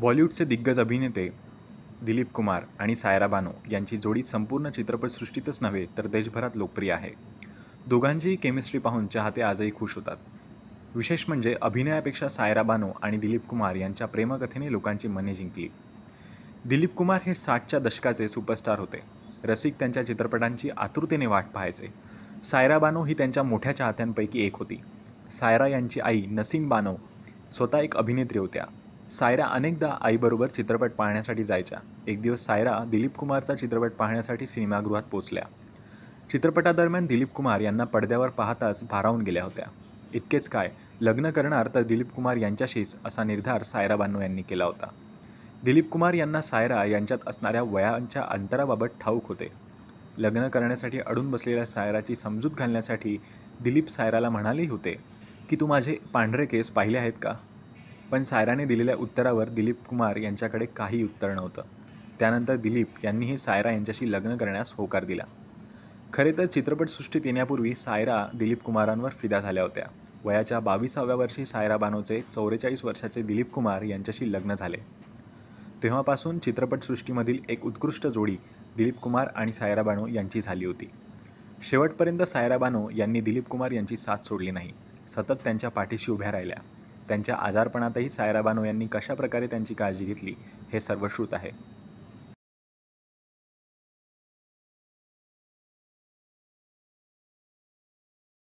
बॉलिवूडचे दिग्गज अभिनेते दिलीप कुमार आणि सायरा बानो यांची जोडी संपूर्ण चित्रपटसृष्टीतच नव्हे तर देशभरात लोकप्रिय आहे दोघांचीही केमिस्ट्री पाहून चाहते आजही खुश होतात विशेष म्हणजे अभिनयापेक्षा सायरा बानो आणि दिलीप कुमार यांच्या प्रेमकथेने लोकांची मने जिंकली दिलीप कुमार हे साठच्या दशकाचे सुपरस्टार होते रसिक त्यांच्या चित्रपटांची आतुरतेने वाट पाहायचे सायरा बानो ही त्यांच्या मोठ्या चाहत्यांपैकी एक होती सायरा यांची आई नसीम बानो स्वतः एक अभिनेत्री होत्या सायरा अनेकदा आईबरोबर चित्रपट पाहण्यासाठी जायच्या एक दिवस सायरा दिलीप कुमारचा चित्रपट पाहण्यासाठी सिनेमागृहात पोचल्या चित्रपटादरम्यान दिलीप कुमार यांना पडद्यावर पाहताच भारावून गेल्या होत्या इतकेच काय लग्न करणार तर दिलीप कुमार यांच्याशीच असा निर्धार सायरा बानो यांनी केला होता दिलीप कुमार यांना सायरा यांच्यात असणाऱ्या वयांच्या अंतराबाबत ठाऊक होते लग्न करण्यासाठी अडून बसलेल्या सायराची समजूत घालण्यासाठी दिलीप सायराला म्हणाले होते की तू माझे पांढरे केस पाहिले आहेत का पण सायराने दिलेल्या उत्तरावर दिलीप कुमार यांच्याकडे काही उत्तर नव्हतं त्यानंतर दिलीप यांनीही सायरा यांच्याशी लग्न करण्यास होकार दिला खरे तर चित्रपटसृष्टीत येण्यापूर्वी सायरा दिलीप कुमारांवर फिदा झाल्या होत्या वयाच्या बावीसाव्या वर्षी सायरा बानोचे चौवेचाळीस वर्षाचे दिलीप कुमार यांच्याशी लग्न झाले तेव्हापासून चित्रपटसृष्टीमधील एक उत्कृष्ट जोडी दिलीप कुमार आणि सायरा बानो यांची झाली होती शेवटपर्यंत सायरा बानो यांनी दिलीप कुमार यांची साथ सोडली नाही सतत त्यांच्या पाठीशी उभ्या राहिल्या त्यांच्या आजारपणातही सायरा बानो यांनी कशाप्रकारे त्यांची काळजी घेतली हे सर्वश्रुत आहे